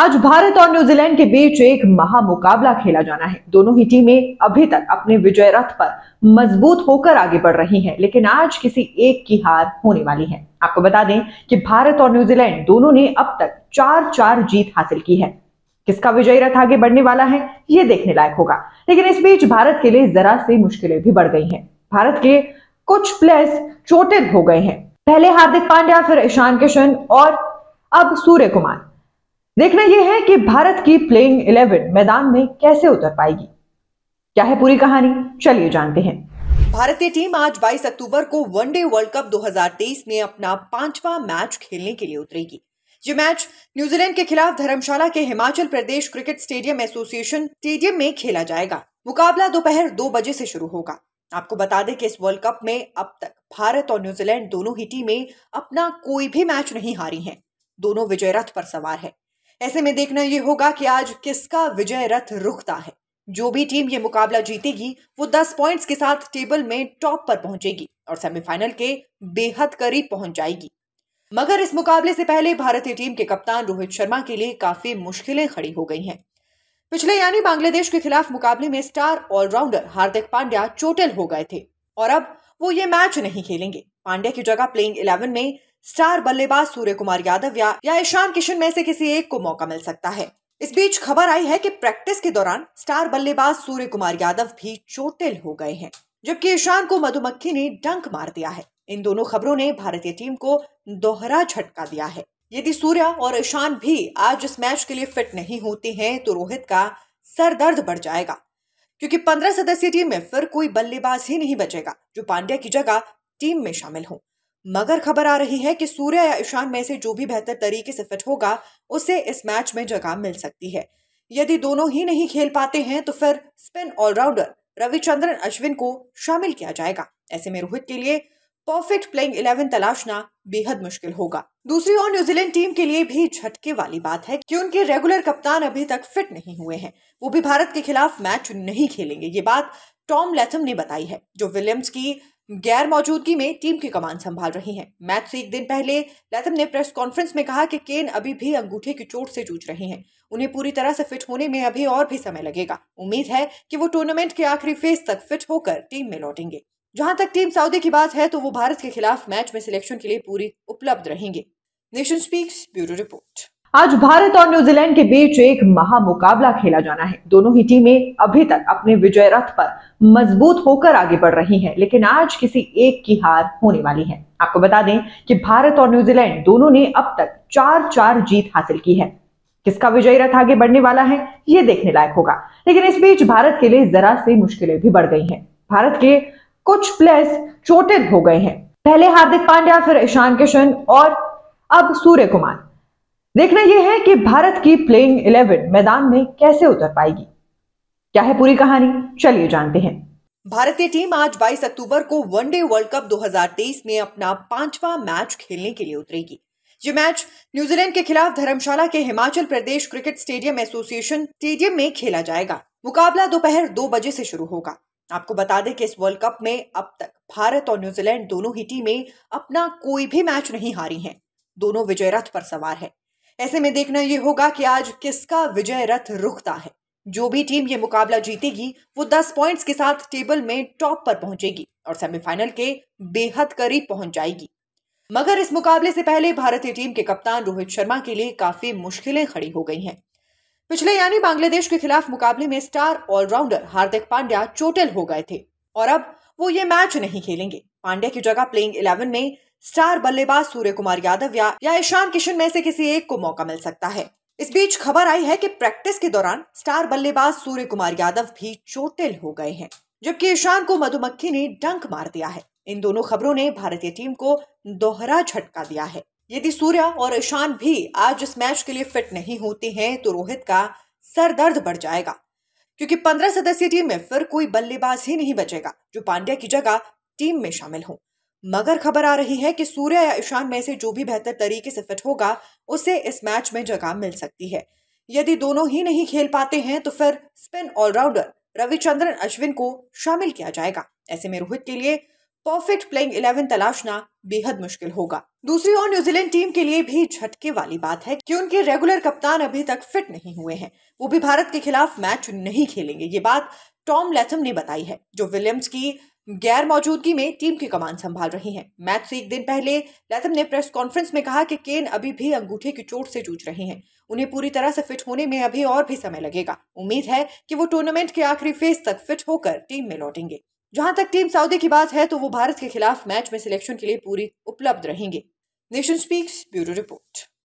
आज भारत और न्यूजीलैंड के बीच एक महामुकाबला खेला जाना है दोनों ही टीमें अभी तक अपने विजय रथ पर मजबूत होकर आगे बढ़ रही हैं लेकिन आज किसी एक की हार होने वाली है आपको बता दें कि भारत और न्यूजीलैंड दोनों ने अब तक चार चार जीत हासिल की है किसका विजय रथ आगे बढ़ने वाला है ये देखने लायक होगा लेकिन इस बीच भारत के लिए जरा सी मुश्किलें भी बढ़ गई हैं भारत के कुछ प्लेयर्स चोटित हो गए हैं पहले हार्दिक पांड्या फिर ईशान किशन और अब सूर्य कुमार देखना यह है कि भारत की प्लेइंग इलेवन मैदान में कैसे उतर पाएगी क्या है पूरी कहानी चलिए जानते हैं भारतीय टीम आज 22 अक्टूबर को वनडे वर्ल्ड कप 2023 में अपना पांचवा मैच खेलने के लिए उतरेगी ये मैच न्यूजीलैंड के खिलाफ धर्मशाला के Himachal Pradesh cricket stadium association stadium में खेला जाएगा मुकाबला दोपहर दो बजे से शुरू होगा आपको बता दें कि इस वर्ल्ड कप में अब तक भारत और न्यूजीलैंड दोनों ही टीमें अपना कोई भी मैच नहीं हारी हैं दोनों विजय रथ पर सवार है ऐसे में देखना यह होगा कि आज किसका विजय रथ रुकता है जो भी टीम ये मुकाबला जीतेगी वो 10 पॉइंट्स के साथ टेबल में टॉप पर पहुंचेगी और सेमीफाइनल के बेहद करीब पहुंच जाएगी मगर इस मुकाबले से पहले भारतीय टीम के कप्तान रोहित शर्मा के लिए काफी मुश्किलें खड़ी हो गई हैं पिछले यानी बांग्लादेश के खिलाफ मुकाबले में स्टार ऑलराउंडर हार्दिक पांड्या चोटिल हो गए थे और अब वो ये मैच नहीं खेलेंगे पांड्या की जगह प्लेइंग इलेवन में स्टार बल्लेबाज सूर्य कुमार यादव या, या ईशान किशन में से किसी एक को मौका मिल सकता है इस बीच खबर आई है कि प्रैक्टिस के दौरान स्टार बल्लेबाज सूर्य कुमार यादव भी चोटिल हो गए हैं जबकि ईशान को मधुमक्खी ने डंक मार दिया है इन दोनों खबरों ने भारतीय टीम को दोहरा झटका दिया है यदि सूर्या और ईशान भी आज इस मैच के लिए फिट नहीं होते हैं तो रोहित का सर दर्द बढ़ जाएगा क्योंकि पंद्रह सदस्यीय टीम में फिर कोई बल्लेबाज ही नहीं बचेगा जो पांड्या की जगह टीम में शामिल हों मगर खबर आ रही है कि सूर्य या ईशान में से जो भी बेहतर तरीके से फिट होगा उसे इस मैच में जगह मिल सकती है यदि दोनों ही नहीं खेल पाते हैं तो फिर स्पिन ऑलराउंडर रविचंद्रन अश्विन को शामिल किया जाएगा ऐसे में रोहित के लिए परफेक्ट प्लेइंग 11 तलाशना बेहद मुश्किल होगा दूसरी ओर न्यूजीलैंड टीम के लिए भी झटके वाली बात है कि उनके रेगुलर कप्तान अभी तक फिट नहीं हुए हैं वो भी भारत के खिलाफ मैच नहीं खेलेंगे ये बात टॉम लेथम ने बताई है जो विलियम्स की गैर मौजूदगी में टीम की कमान संभाल रही हैं मैच से एक दिन पहले लैथम ने प्रेस कॉन्फ्रेंस में कहा कि केन अभी भी अंगूठे की चोट से जूझ रहे हैं उन्हें पूरी तरह से फिट होने में अभी और भी समय लगेगा उम्मीद है कि वो टूर्नामेंट के आखिरी फेज तक फिट होकर टीम में लौटेंगे जहां तक टीम सऊदी की बात है तो वो भारत के खिलाफ मैच में सिलेक्शन के लिए पूरी उपलब्ध रहेंगे नेशन स्पीक्स ब्यूरो रिपोर्ट आज भारत और न्यूजीलैंड के बीच एक महामुकाबला खेला जाना है दोनों ही टीमें अभी तक अपने विजय रथ पर मजबूत होकर आगे बढ़ रही हैं, लेकिन आज किसी एक की हार होने वाली है आपको बता दें कि भारत और न्यूजीलैंड दोनों ने अब तक चार चार जीत हासिल की है किसका विजय रथ आगे बढ़ने वाला है ये देखने लायक होगा लेकिन इस बीच भारत के लिए जरा सी मुश्किलें भी बढ़ गई हैं भारत के कुछ प्लेयर्स चोटित हो गए हैं पहले हार्दिक पांड्या फिर ईशान किशन और अब सूर्य कुमार देखना यह है कि भारत की प्लेइंग इलेवन मैदान में कैसे उतर पाएगी क्या है पूरी कहानी चलिए जानते हैं भारतीय टीम आज 22 अक्टूबर को वनडे वर्ल्ड कप 2023 में अपना पांचवा मैच खेलने के लिए उतरेगी ये मैच न्यूजीलैंड के खिलाफ धर्मशाला के Himachal Pradesh cricket stadium association stadium में खेला जाएगा मुकाबला दोपहर दो बजे से शुरू होगा आपको बता दें कि इस वर्ल्ड कप में अब तक भारत और न्यूजीलैंड दोनों ही टीमें अपना कोई भी मैच नहीं हारी हैं दोनों विजय रथ पर सवार है ऐसे में देखना ये होगा कि आज किसका विजय रथ रुकता है जो भी टीम ये मुकाबला जीतेगी वो 10 पॉइंट्स के साथ टेबल में टॉप पर पहुंचेगी और सेमीफाइनल के बेहद करीब पहुंच जाएगी मगर इस मुकाबले से पहले भारतीय टीम के कप्तान रोहित शर्मा के लिए काफी मुश्किलें खड़ी हो गई हैं पिछले यानी बांग्लादेश के खिलाफ मुकाबले में स्टार ऑलराउंडर हार्दिक पांड्या चोटिल हो गए थे और अब वो ये मैच नहीं खेलेंगे पांड्या की जगह प्लेइंग इलेवन में स्टार बल्लेबाज सूर्य कुमार यादव या, या ईशान किशन में से किसी एक को मौका मिल सकता है इस बीच खबर आई है कि प्रैक्टिस के दौरान स्टार बल्लेबाज सूर्य कुमार यादव भी चोटिल हो गए हैं जबकि ईशान को मधुमक्खी ने डंक मार दिया है इन दोनों खबरों ने भारतीय टीम को दोहरा झटका दिया है यदि सूर्या और ईशान भी आज इस मैच के लिए फिट नहीं होते हैं तो रोहित का सर दर्द बढ़ जाएगा क्योंकि पंद्रह सदस्यीय टीम में फिर कोई बल्लेबाज ही नहीं बचेगा जो पांड्या की जगह टीम में शामिल हो मगर खबर आ रही है कि सूर्य या ईशान में से जो भी बेहतर तरीके से फिट होगा उसे इस मैच में जगह मिल सकती है यदि दोनों ही नहीं खेल पाते हैं तो फिर स्पिन ऑलराउंडर रविचंद्रन अश्विन को शामिल किया जाएगा ऐसे में रोहित के लिए परफेक्ट प्लेइंग इलेवन तलाशना बेहद मुश्किल होगा दूसरी ओर न्यूजीलैंड टीम के लिए भी झटके वाली बात है कि उनके रेगुलर कप्तान अभी तक फिट नहीं हुए हैं वो भी भारत के खिलाफ मैच नहीं खेलेंगे ये बात टॉम लेथम ने बताई है जो विलियम्स की गैर मौजूदगी में टीम की कमान संभाल रहे हैं मैच से एक दिन पहले लैथम ने प्रेस कॉन्फ्रेंस में कहा कि केन अभी भी अंगूठे की चोट से जूझ रहे हैं उन्हें पूरी तरह से फिट होने में अभी और भी समय लगेगा उम्मीद है कि वो टूर्नामेंट के आखिरी फेज तक फिट होकर टीम में लौटेंगे जहां तक टीम सऊदी की बात है तो वो भारत के खिलाफ मैच में सिलेक्शन के लिए पूरी उपलब्ध रहेंगे नेशन स्पीक्स ब्यूरो रिपोर्ट